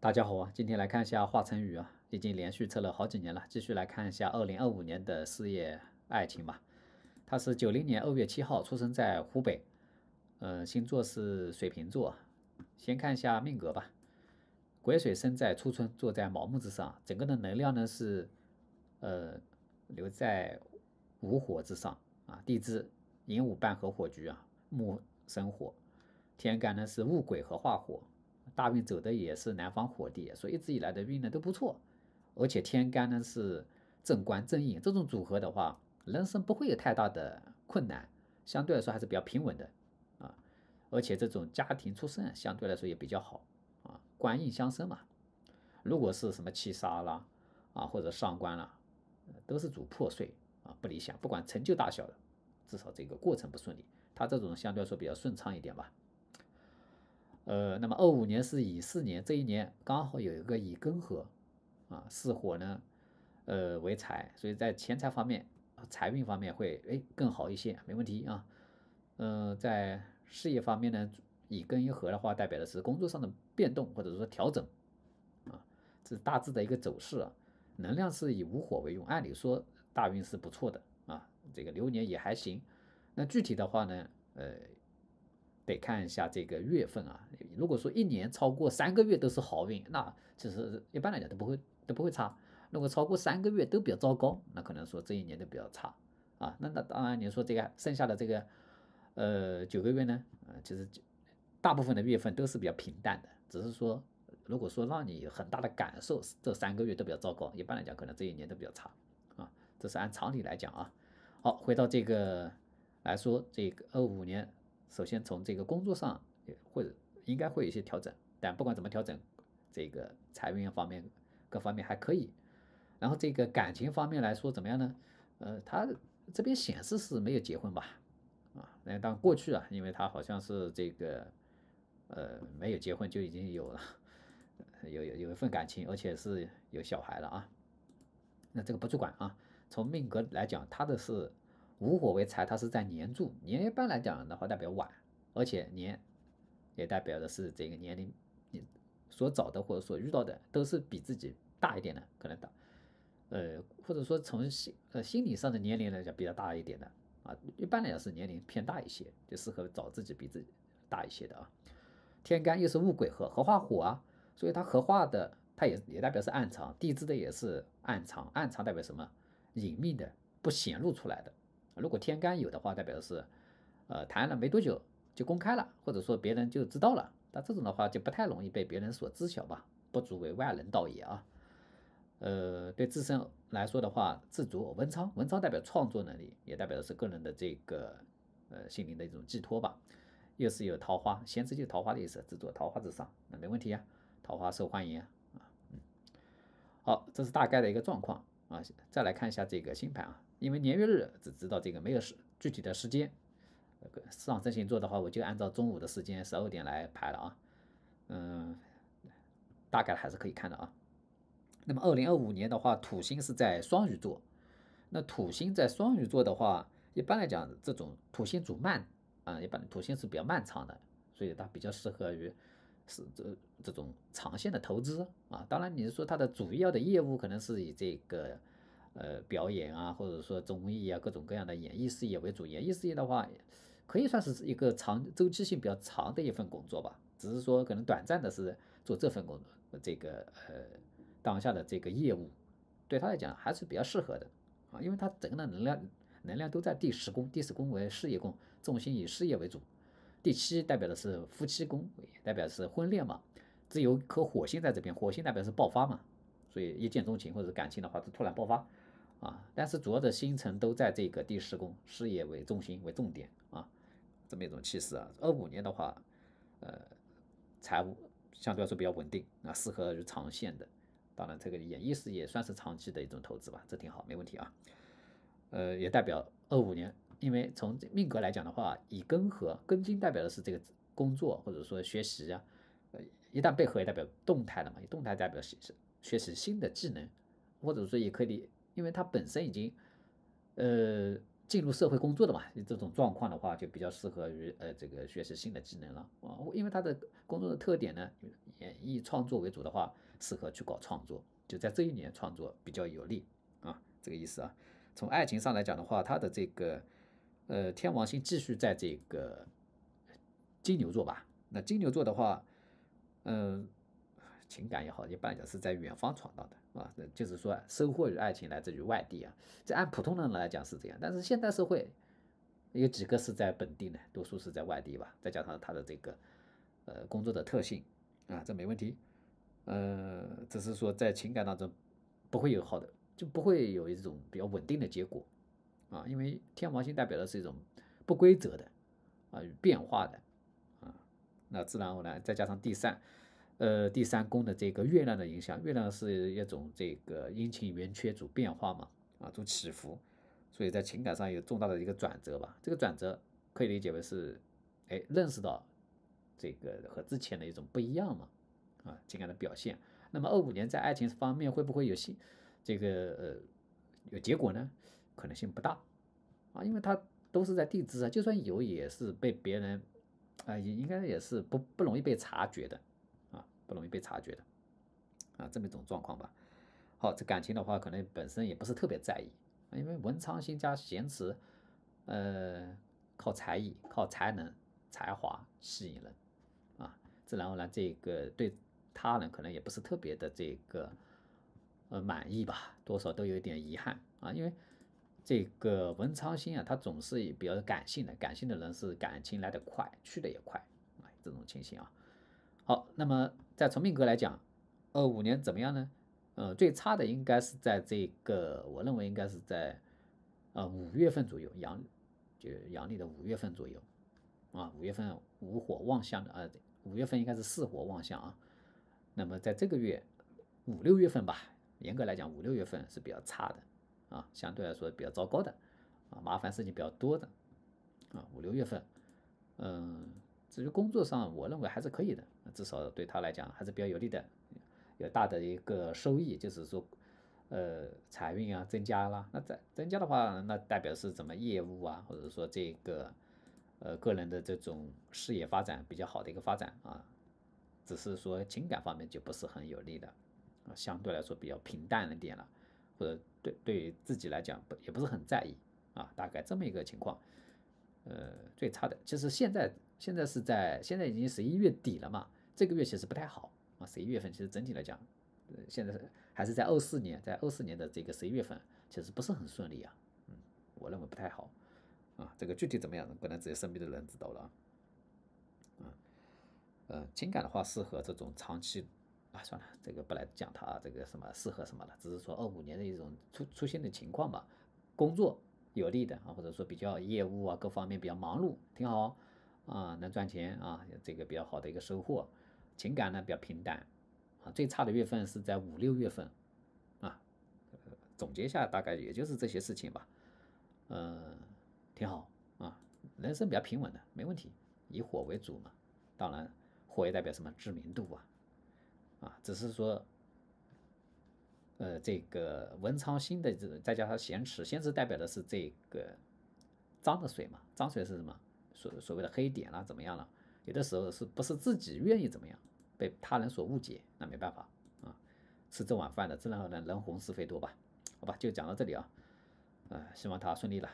大家好啊，今天来看一下华晨宇啊，已经连续测了好几年了，继续来看一下二零二五年的事业爱情吧。他是九零年二月七号出生在湖北，嗯，星座是水瓶座。先看一下命格吧，癸水生在初春，坐在卯木之上，整个的能量呢是，呃，留在午火之上啊。地支寅午半合火局啊，木生火，天干呢是戊癸合化火。大运走的也是南方火地，所以一直以来的运呢都不错，而且天干呢是正官正印，这种组合的话，人生不会有太大的困难，相对来说还是比较平稳的啊。而且这种家庭出身相对来说也比较好啊，官印相生嘛。如果是什么七杀啦啊或者伤官啦，都是主破碎啊，不理想。不管成就大小的，至少这个过程不顺利。他这种相对来说比较顺畅一点吧。呃，那么二五年是乙巳年，这一年刚好有一个乙庚合，啊，巳火呢，呃为财，所以在钱财方面、财运方面会哎更好一些，没问题啊。呃，在事业方面呢，乙庚一合的话，代表的是工作上的变动或者说调整，啊，这是大致的一个走势啊。能量是以午火为用，按理说大运是不错的啊，这个流年也还行。那具体的话呢，呃。得看一下这个月份啊，如果说一年超过三个月都是好运，那其实一般来讲都不会都不会差。如果超过三个月都比较糟糕，那可能说这一年都比较差啊。那那当然你说这个剩下的这个，呃九个月呢，其实大部分的月份都是比较平淡的，只是说如果说让你有很大的感受，这三个月都比较糟糕，一般来讲可能这一年都比较差啊。这是按常理来讲啊。好，回到这个来说，这个二五年。首先从这个工作上，会应该会有一些调整，但不管怎么调整，这个财运方面各方面还可以。然后这个感情方面来说怎么样呢？呃，他这边显示是没有结婚吧？啊，那当过去啊，因为他好像是这个呃没有结婚就已经有了有有有一份感情，而且是有小孩了啊。那这个不去管啊，从命格来讲，他的是。午火为财，它是在年柱。年一般来讲的话，代表晚，而且年也代表的是这个年龄。你所找的或者所遇到的都是比自己大一点的，可能大，呃，或者说从心呃心理上的年龄来讲比较大一点的啊。一般来讲是年龄偏大一些，就适合找自己比自己大一些的啊。天干又是戊癸合合化火啊，所以它合化的它也也代表是暗藏。地支的也是暗藏，暗藏代表什么？隐秘的，不显露出来的。如果天干有的话，代表是，呃，谈了没多久就公开了，或者说别人就知道了。那这种的话就不太容易被别人所知晓吧，不足为外人道也啊。呃，对自身来说的话，自足文昌，文昌代表创作能力，也代表的是个人的这个呃心灵的一种寄托吧。又是有桃花，仙字就桃花的意思，自作桃花之上，那没问题呀，桃花受欢迎啊。嗯，好，这是大概的一个状况。啊，再来看一下这个星盘啊，因为年月日只知道这个，没有时具体的时间。呃，上升星座的话，我就按照中午的时间十二点来排了啊。嗯，大概还是可以看的啊。那么二零二五年的话，土星是在双鱼座。那土星在双鱼座的话，一般来讲，这种土星主慢啊，一般土星是比较漫长的，所以它比较适合于。是这这种长线的投资啊，当然你是说他的主要的业务可能是以这个呃表演啊，或者说综艺啊，各种各样的演艺事业为主。演艺事业的话，可以算是一个长周期性比较长的一份工作吧。只是说可能短暂的是做这份工作，这个呃当下的这个业务对他来讲还是比较适合的啊，因为他整个的能量能量都在第十宫，第十宫为事业宫，重心以事业为主。第七代表的是夫妻宫，代表是婚恋嘛。自有颗火星在这边，火星代表是爆发嘛，所以一见钟情或者感情的话是突然爆发啊。但是主要的星辰都在这个第十宫，事业为中心为重点啊，这么一种气势啊。二五年的话，呃，财务相对来说比较稳定，啊，适合于长线的。当然这个演艺事也算是长期的一种投资吧，这挺好，没问题啊。呃，也代表二五年。因为从命格来讲的话，乙庚合，庚金代表的是这个工作或者说学习啊，呃，一旦被合也代表动态的嘛，动态代表学习学习新的技能，或者说也可以，因为它本身已经呃进入社会工作的嘛，这种状况的话就比较适合于呃这个学习新的技能了啊，因为他的工作的特点呢，以创作为主的话，适合去搞创作，就在这一年创作比较有利啊，这个意思啊。从爱情上来讲的话，他的这个。呃，天王星继续在这个金牛座吧。那金牛座的话，嗯，情感也好，一来讲是在远方闯荡的啊，那就是说收获与爱情来自于外地啊。这按普通人来讲是这样，但是现代社会有几个是在本地呢？多数是在外地吧。再加上他的这个呃工作的特性啊，这没问题。嗯，只是说在情感当中不会有好的，就不会有一种比较稳定的结果。啊，因为天王星代表的是一种不规则的啊与变化的啊，那自然而然再加上第三，呃，第三宫的这个月亮的影响，月亮是一种这个阴晴圆缺主变化嘛，啊，主起伏，所以在情感上有重大的一个转折吧。这个转折可以理解为是，哎，认识到这个和之前的一种不一样嘛，啊，情感的表现。那么二五年在爱情方面会不会有新这个呃有结果呢？可能性不大，啊，因为他都是在地支啊，就算有也是被别人，啊，也应该也是不不容易被察觉的，啊，不容易被察觉的，啊，这么一种状况吧。好，这感情的话，可能本身也不是特别在意，因为文昌星加咸池，呃，靠才艺、靠才能、才华吸引人，啊，自然而然这个对他人可能也不是特别的这个，呃，满意吧，多少都有点遗憾啊，因为。这个文昌星啊，他总是比较感性的，感性的人是感情来得快，去的也快啊，这种情形啊。好，那么在崇命格来讲，呃，五年怎么样呢？呃，最差的应该是在这个，我认为应该是在呃五月份左右，阳就阳历的五月份左右啊，五月份五火旺相的啊，五月份应该是四火旺相啊。那么在这个月五六月份吧，严格来讲五六月份是比较差的。啊，相对来说比较糟糕的，啊，麻烦事情比较多的，啊，五六月份，嗯，至于工作上，我认为还是可以的，至少对他来讲还是比较有利的，有大的一个收益，就是说，呃，财运啊增加了，那增增加的话，那代表是怎么业务啊，或者说这个，呃，个人的这种事业发展比较好的一个发展啊，只是说情感方面就不是很有利的，啊，相对来说比较平淡一点了。或者对对自己来讲不也不是很在意啊，大概这么一个情况。呃，最差的其实现在现在是在现在已经十一月底了嘛，这个月其实不太好啊。十一月份其实整体来讲，呃，现在还是在二四年，在二四年的这个十一月份，其实不是很顺利啊。嗯，我认为不太好啊。这个具体怎么样，可能只有身边的人知道了。嗯，呃，情感的话适合这种长期。算了，这个不来讲它啊，这个什么适合什么了，只是说二五年的一种出出现的情况吧。工作有利的啊，或者说比较业务啊，各方面比较忙碌，挺好啊，能赚钱啊，这个比较好的一个收获。情感呢比较平淡啊，最差的月份是在五六月份啊。总结一下，大概也就是这些事情吧。嗯，挺好啊，人生比较平稳的，没问题，以火为主嘛。当然，火也代表什么知名度啊。啊，只是说，呃，这个文昌星的这再加上咸池，咸池代表的是这个脏的水嘛？脏水是什么？所所谓的黑点啦，怎么样了？有的时候是不是自己愿意怎么样，被他人所误解，那没办法啊，吃这碗饭的，自然而然人红是非多吧？好吧，就讲到这里啊，呃，希望他顺利了。